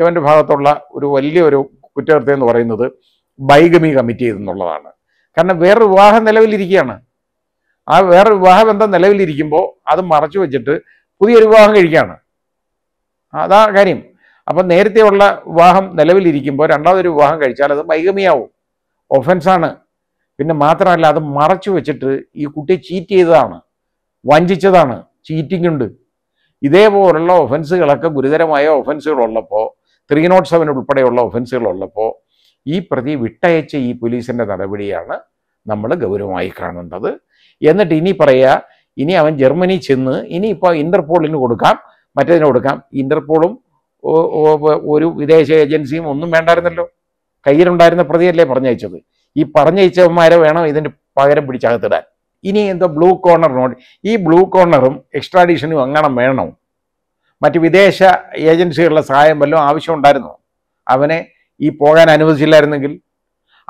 ഇവൻ്റെ ഭാഗത്തുള്ള ഒരു വലിയൊരു കുറ്റകൃത്യം എന്ന് പറയുന്നത് ബൈഗമി കമ്മിറ്റി എന്നുള്ളതാണ് കാരണം വേറെ വിവാഹം നിലവിലിരിക്കുകയാണ് ആ വേറെ വിവാഹബന്ധം നിലവിലിരിക്കുമ്പോൾ അത് മറച്ചു വെച്ചിട്ട് പുതിയൊരു വിവാഹം കഴിക്കുകയാണ് അതാ കാര്യം അപ്പം നേരത്തെയുള്ള വിവാഹം നിലവിലിരിക്കുമ്പോൾ രണ്ടാമതൊരു വിവാഹം കഴിച്ചാൽ അത് വൈകമിയാവും ഒഫൻസാണ് പിന്നെ മാത്രമല്ല അത് മറച്ചു വെച്ചിട്ട് ഈ കുട്ടിയെ ചീറ്റ് ചെയ്തതാണ് വഞ്ചിച്ചതാണ് ചീറ്റിംഗ് ഉണ്ട് ഇതേപോലുള്ള ഒഫൻസുകളൊക്കെ ഗുരുതരമായ ഒഫൻസുകളുള്ളപ്പോൾ ത്രീ നോട്ട് സെവൻ ഉൾപ്പെടെയുള്ള ഉള്ളപ്പോൾ ഈ പ്രതി വിട്ടയച്ച ഈ പോലീസിൻ്റെ നടപടിയാണ് നമ്മൾ ഗൗരവമായി കാണേണ്ടത് എന്നിട്ട് ഇനി പറയുക ഇനി അവൻ ജർമ്മനി ചെന്ന് ഇനി ഇപ്പോൾ ഇന്റർപോളിന് കൊടുക്കാം മറ്റേതിന് കൊടുക്കാം ഇന്റർപോളും ഒരു വിദേശ ഏജൻസിയും ഒന്നും വേണ്ടായിരുന്നല്ലോ കയ്യിലുണ്ടായിരുന്ന പ്രതിയല്ലേ പറഞ്ഞയച്ചത് ഈ പറഞ്ഞയച്ചവന്മാരെ വേണം ഇതിന് പകരം പിടിച്ചകത്തിടാൻ ഇനി എന്തോ ബ്ലൂ കോർണർ നോട്ട് ഈ ബ്ലൂ കോർണറും എക്സ്ട്രാഡീഷനും അങ്ങനെ വേണം മറ്റ് വിദേശ ഏജൻസികളുടെ സഹായം വല്ലതും ആവശ്യമുണ്ടായിരുന്നു അവനെ ഈ പോകാൻ അനുവദിച്ചില്ലായിരുന്നെങ്കിൽ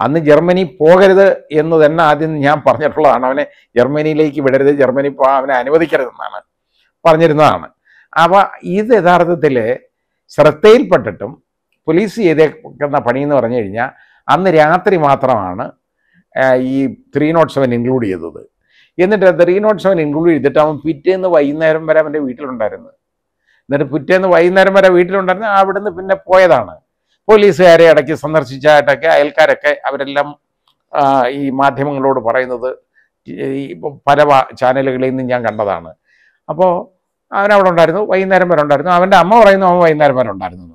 അന്ന് ജർമ്മനി പോകരുത് എന്ന് തന്നെ ആദ്യം ഞാൻ പറഞ്ഞിട്ടുള്ളതാണ് അവനെ ജർമ്മനിയിലേക്ക് വിടരുത് ജർമ്മനി പോകാൻ അവനെ അനുവദിക്കരുതെന്നാണ് പറഞ്ഞിരുന്നതാണ് അപ്പോൾ ഇത് യഥാർത്ഥത്തിൽ ശ്രദ്ധയിൽപ്പെട്ടിട്ടും പോലീസ് ചെയ്തേക്കുന്ന പണിയെന്ന് പറഞ്ഞു കഴിഞ്ഞാൽ അന്ന് രാത്രി മാത്രമാണ് ഈ ത്രീ നോട്ട് സെവൻ ഇൻക്ലൂഡ് ചെയ്തത് എന്നിട്ട് ത്രീ നോട്ട് സെവൻ ഇൻക്ലൂഡ് ചെയ്തിട്ട് അവൻ പിറ്റേന്ന് വൈകുന്നേരം വരെ അവൻ്റെ വീട്ടിലുണ്ടായിരുന്നു എന്നിട്ട് പിറ്റേന്ന് വൈകുന്നേരം വരെ വീട്ടിലുണ്ടായിരുന്നു അവിടുന്ന് പിന്നെ പോയതാണ് പോലീസുകാരെ ഇടയ്ക്ക് സന്ദർശിച്ചായിട്ടൊക്കെ അയൽക്കാരൊക്കെ അവരെല്ലാം ഈ മാധ്യമങ്ങളോട് പറയുന്നത് പല ചാനലുകളിൽ നിന്നും ഞാൻ കണ്ടതാണ് അപ്പോൾ അവനവിടെ ഉണ്ടായിരുന്നു വൈകുന്നേരം വരെ ഉണ്ടായിരുന്നു അവൻ്റെ അമ്മ പറയുന്നു അവൻ വൈകുന്നേരം വരെ ഉണ്ടായിരുന്നു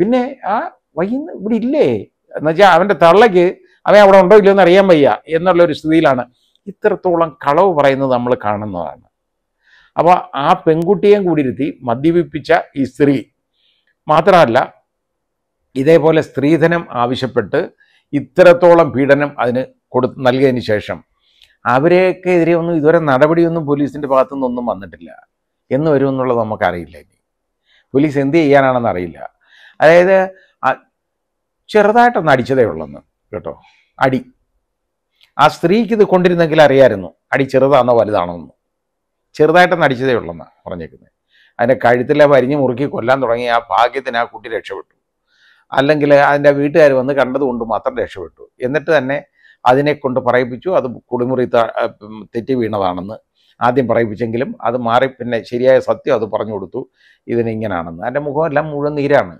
പിന്നെ ആ വൈകുന്ന ഇവിടെ ഇല്ലേ എന്നുവെച്ചാൽ അവൻ്റെ തള്ളയ്ക്ക് അവൻ അവിടെ ഉണ്ടോ ഇല്ലയോ എന്ന് അറിയാൻ വയ്യ എന്നുള്ളൊരു സ്ഥിതിയിലാണ് ഇത്രത്തോളം കളവ് പറയുന്നത് നമ്മൾ കാണുന്നതാണ് അപ്പോൾ ആ പെൺകുട്ടിയെയും കൂടി ഇരുത്തി മദ്യപിപ്പിച്ച ഈ സ്ത്രീ മാത്രമല്ല ഇതേപോലെ സ്ത്രീധനം ആവശ്യപ്പെട്ട് ഇത്രത്തോളം പീഡനം അതിന് കൊടു നൽകിയതിന് ശേഷം അവരെയൊക്കെ എതിരെ ഒന്നും ഇതുവരെ നടപടിയൊന്നും പോലീസിൻ്റെ ഭാഗത്തു നിന്നൊന്നും വന്നിട്ടില്ല എന്ന് വരുമെന്നുള്ളത് നമുക്കറിയില്ല ഇനി പോലീസ് എന്ത് ചെയ്യാനാണെന്ന് അറിയില്ല അതായത് ചെറുതായിട്ടൊന്ന് അടിച്ചതേ ഉള്ളെന്ന് കേട്ടോ അടി ആ സ്ത്രീക്ക് ഇത് കൊണ്ടിരുന്നെങ്കിൽ അറിയായിരുന്നു അടി ചെറുതാണോ വലുതാണോ എന്ന് ചെറുതായിട്ടൊന്ന് അടിച്ചതേ ഉള്ളെന്ന് പറഞ്ഞേക്കുന്നത് അതിൻ്റെ കഴുത്തിലെ വരിഞ്ഞ് മുറുക്കി കൊല്ലാൻ തുടങ്ങി ആ ഭാഗ്യത്തിന് ആ കുട്ടി രക്ഷപ്പെട്ടു അല്ലെങ്കിൽ അതിൻ്റെ വീട്ടുകാർ വന്ന് കണ്ടതുകൊണ്ട് മാത്രം രക്ഷപ്പെട്ടു എന്നിട്ട് തന്നെ അതിനെ കൊണ്ട് പറയിപ്പിച്ചു അത് കുളിമുറി തെറ്റി വീണതാണെന്ന് ആദ്യം പറയിപ്പിച്ചെങ്കിലും അത് മാറി പിന്നെ ശരിയായ സത്യം അത് പറഞ്ഞു കൊടുത്തു ഇതിനിങ്ങനാണെന്ന് അതിൻ്റെ മുഖമെല്ലാം മുഴുവൻ നീരാണ്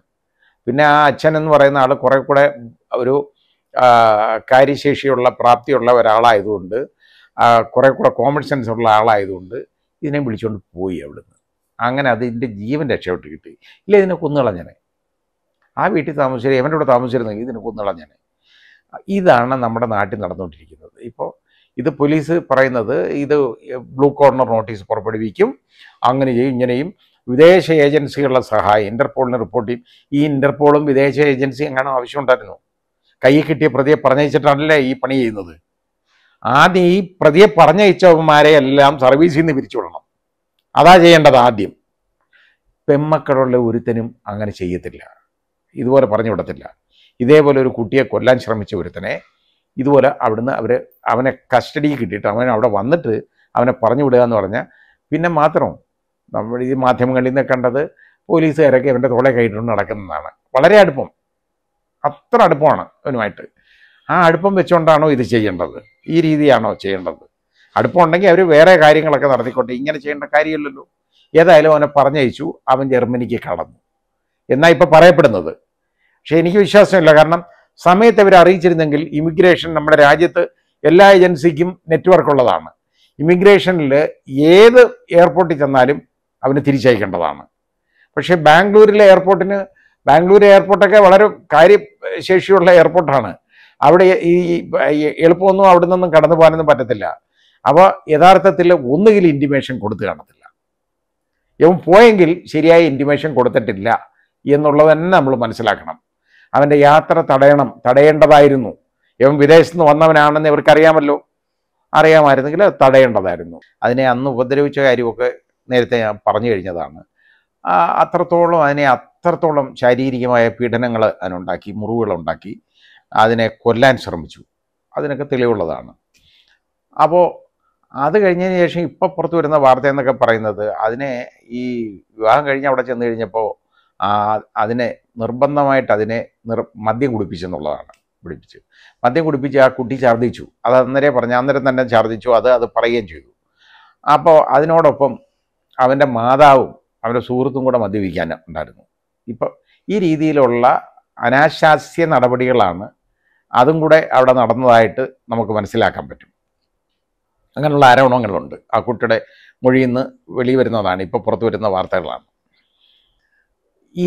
പിന്നെ ആ അച്ഛൻ എന്ന് പറയുന്ന ആൾ കുറേ കൂടെ ഒരു കാര്യശേഷിയുള്ള പ്രാപ്തിയുള്ള ഒരാളായതുകൊണ്ട് കുറേ കൂടെ കോമൺ സെൻസ് ഉള്ള ആളായതുകൊണ്ട് ഇതിനെയും വിളിച്ചുകൊണ്ട് പോയി അവിടുന്ന് അങ്ങനെ അതിൻ്റെ ജീവൻ രക്ഷപ്പെട്ട് കിട്ടി ഇല്ല ഇതിനെ കൊന്നുകളഞ്ഞനെ ആ വീട്ടിൽ താമസിച്ചു എവൻ്റെ കൂടെ താമസിച്ചിരുന്നെങ്കിൽ ഇതിനെ കൊന്നുകളഞ്ഞനെ ഇതാണ് നമ്മുടെ നാട്ടിൽ നടന്നുകൊണ്ടിരിക്കുന്നത് ഇപ്പോൾ ഇത് പോലീസ് പറയുന്നത് ഇത് ബ്ലൂ കോർണർ നോട്ടീസ് പുറപ്പെടുവിക്കും അങ്ങനെ ചെയ്യും ഇങ്ങനെയും വിദേശ ഏജൻസികളുടെ സഹായം ഇൻ്റർപോളിന് റിപ്പോർട്ട് ചെയ്യും ഈ ഇൻ്റർപോളും വിദേശ ഏജൻസിയും കാണാൻ ആവശ്യമുണ്ടായിരുന്നു കൈ കിട്ടിയ പ്രതിയെ പറഞ്ഞയച്ചിട്ടാണല്ലേ ഈ പണി ചെയ്യുന്നത് ആദ്യം ഈ പ്രതിയെ പറഞ്ഞയച്ചവന്മാരെ എല്ലാം സർവീസിൽ നിന്ന് പിരിച്ചുവിടണം അതാ ചെയ്യേണ്ടത് ആദ്യം പെമ്മക്കളുള്ള ഒരുത്തനും അങ്ങനെ ചെയ്യത്തില്ല ഇതുപോലെ പറഞ്ഞു വിടത്തില്ല ഇതേപോലെ ഒരു കുട്ടിയെ കൊല്ലാൻ ശ്രമിച്ച ഒരുത്തനെ ഇതുപോലെ അവിടുന്ന് അവർ അവനെ കസ്റ്റഡിയിൽ കിട്ടിയിട്ട് അവനെ അവിടെ വന്നിട്ട് അവനെ പറഞ്ഞു വിടുക എന്ന് പറഞ്ഞാൽ പിന്നെ മാത്രം നമ്മൾ ഈ മാധ്യമങ്ങളിൽ നിന്ന് കണ്ടത് പോലീസുകാരൊക്കെ അവൻ്റെ തോളെ കയറ്റിട്ട് നടക്കുന്നതാണ് വളരെ അടുപ്പം അത്ര അടുപ്പമാണ് അവനുമായിട്ട് ആ അടുപ്പം വെച്ചുകൊണ്ടാണോ ഇത് ചെയ്യേണ്ടത് ഈ രീതിയാണോ ചെയ്യേണ്ടത് അടുപ്പം ഉണ്ടെങ്കിൽ അവർ വേറെ കാര്യങ്ങളൊക്കെ നടത്തിക്കോട്ടെ ഇങ്ങനെ ചെയ്യേണ്ട കാര്യമില്ലല്ലോ ഏതായാലും അവനെ പറഞ്ഞയച്ചു അവൻ ജർമ്മനിക്ക് കടന്നു എന്നാ ഇപ്പം പറയപ്പെടുന്നത് പക്ഷേ എനിക്ക് വിശ്വാസമില്ല കാരണം സമയത്ത് അവർ അറിയിച്ചിരുന്നെങ്കിൽ ഇമിഗ്രേഷൻ നമ്മുടെ രാജ്യത്ത് എല്ലാ ഏജൻസിക്കും നെറ്റ്വർക്ക് ഉള്ളതാണ് ഇമിഗ്രേഷനിൽ ഏത് എയർപോർട്ടിൽ ചെന്നാലും അവന് തിരിച്ചയക്കേണ്ടതാണ് പക്ഷേ ബാംഗ്ലൂരിലെ എയർപോർട്ടിന് ബാംഗ്ലൂർ എയർപോർട്ടൊക്കെ വളരെ കാര്യശേഷിയുള്ള എയർപോർട്ടാണ് അവിടെ ഈ എളുപ്പമൊന്നും അവിടെ നിന്നും കടന്നു പോകാനൊന്നും പറ്റത്തില്ല അപ്പോൾ യഥാർത്ഥത്തിൽ ഒന്നുകിൽ ഇൻറ്റിമേഷൻ കൊടുത്തു കാണത്തില്ല ഇവൻ പോയെങ്കിൽ ശരിയായ ഇൻറ്റിമേഷൻ കൊടുത്തിട്ടില്ല എന്നുള്ളത് തന്നെ നമ്മൾ മനസ്സിലാക്കണം അവൻ്റെ യാത്ര തടയണം തടയേണ്ടതായിരുന്നു ഇവൻ വിദേശത്ത് നിന്ന് വന്നവനാണെന്ന് ഇവർക്കറിയാമല്ലോ അറിയാമായിരുന്നെങ്കിൽ അത് തടയേണ്ടതായിരുന്നു അതിനെ അന്ന് ഉപദ്രവിച്ച കാര്യമൊക്കെ നേരത്തെ ഞാൻ പറഞ്ഞു കഴിഞ്ഞതാണ് അത്രത്തോളം അതിനെ അത്രത്തോളം ശാരീരികമായ പീഡനങ്ങൾ അതിനുണ്ടാക്കി മുറിവുകളുണ്ടാക്കി അതിനെ കൊല്ലാൻ ശ്രമിച്ചു അതിനൊക്കെ തെളിവുള്ളതാണ് അപ്പോൾ അത് കഴിഞ്ഞതിന് ശേഷം ഇപ്പം പുറത്ത് വരുന്ന വാർത്ത എന്നൊക്കെ പറയുന്നത് അതിനെ ഈ വിവാഹം കഴിഞ്ഞ് അവിടെ ചെന്ന് കഴിഞ്ഞപ്പോൾ അതിനെ നിർബന്ധമായിട്ട് അതിനെ നിർ മദ്യം കുടിപ്പിച്ചെന്നുള്ളതാണ് പിടിപ്പിച്ച് മദ്യം കുടിപ്പിച്ച് ആ കുട്ടി ഛർദ്ദിച്ചു അത് അന്നേരം പറഞ്ഞു അന്നേരം തന്നെ ഛർദ്ദിച്ചു അത് അത് പറയുകയും ചെയ്തു അപ്പോൾ അതിനോടൊപ്പം അവൻ്റെ മാതാവും അവൻ്റെ സുഹൃത്തും കൂടെ മദ്യപിക്കാൻ ഉണ്ടായിരുന്നു ഇപ്പം ഈ രീതിയിലുള്ള അനാശാസ്യ നടപടികളാണ് അതും കൂടെ അവിടെ നടന്നതായിട്ട് നമുക്ക് മനസ്സിലാക്കാൻ പറ്റും അങ്ങനെയുള്ള ആരോപണങ്ങളുണ്ട് ആ കുട്ടിയുടെ മൊഴിയിൽ നിന്ന് വെളി വരുന്നതാണ് ഇപ്പോൾ പുറത്തു വരുന്ന വാർത്തകളാണ്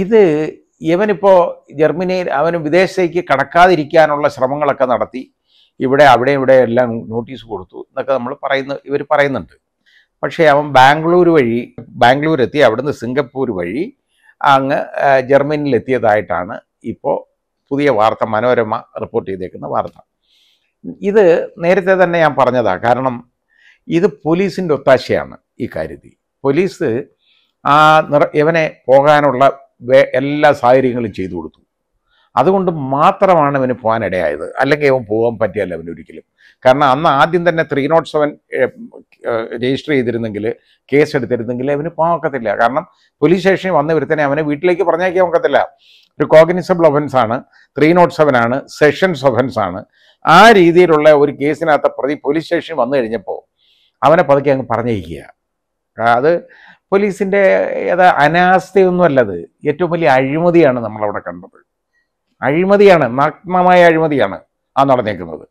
ഇത് ഇവനിപ്പോൾ ജർമ്മനിയിൽ അവന് വിദേശത്തേക്ക് കടക്കാതിരിക്കാനുള്ള ശ്രമങ്ങളൊക്കെ നടത്തി ഇവിടെ അവിടെ ഇവിടെ എല്ലാം നോട്ടീസ് കൊടുത്തു എന്നൊക്കെ നമ്മൾ പറയുന്ന ഇവർ പറയുന്നുണ്ട് പക്ഷേ അവൻ ബാംഗ്ലൂർ വഴി ബാംഗ്ലൂർ എത്തി അവിടുന്ന് സിംഗപ്പൂർ വഴി അങ്ങ് ജർമ്മനിയിൽ എത്തിയതായിട്ടാണ് ഇപ്പോൾ പുതിയ വാർത്ത മനോരമ റിപ്പോർട്ട് ചെയ്തേക്കുന്ന വാർത്ത ഇത് നേരത്തെ തന്നെ ഞാൻ പറഞ്ഞതാണ് കാരണം ഇത് പോലീസിൻ്റെ ഒത്താശയാണ് ഈ കാര്യത്തിൽ പോലീസ് ആ ഇവനെ പോകാനുള്ള എല്ലാ സാഹചര്യങ്ങളും ചെയ്തു കൊടുത്തു അതുകൊണ്ട് മാത്രമാണ് ഇവന് പോകാൻ ഇടയായത് അല്ലെങ്കിൽ ഇവൻ പോകാൻ പറ്റിയല്ല അവൻ ഒരിക്കലും കാരണം അന്ന് ആദ്യം തന്നെ ത്രീ നോട്ട് സെവൻ രജിസ്റ്റർ ചെയ്തിരുന്നെങ്കിൽ കേസ് എടുത്തിരുന്നെങ്കിൽ അവന് പോകാൻ ഒക്കത്തില്ല കാരണം പോലീസ് സ്റ്റേഷനിൽ വന്ന ഇവരുത്തന്നെ അവനെ വീട്ടിലേക്ക് പറഞ്ഞേക്കാൻ ഒക്കത്തില്ല ഒരു കോഗ്നിസബിൾ ഒഫൻസ് ആണ് ത്രീ നോട്ട് സെവൻ ആണ് സെഷൻസ് ഒഫൻസ് ആണ് ആ രീതിയിലുള്ള ഒരു കേസിനകത്ത് പ്രതി പോലീസ് സ്റ്റേഷനിൽ വന്നു കഴിഞ്ഞപ്പോൾ അവനെ പതുക്കെ അങ്ങ് പറഞ്ഞയക്കുക അത് പോലീസിൻ്റെ ഏതാ അനാസ്ഥയൊന്നുമല്ലത് ഏറ്റവും വലിയ അഴിമതിയാണ് നമ്മളവിടെ കണ്ടത് അഴിമതിയാണ് നഗ്നമായ അഴിമതിയാണ് ആ നടന്നേക്കുന്നത്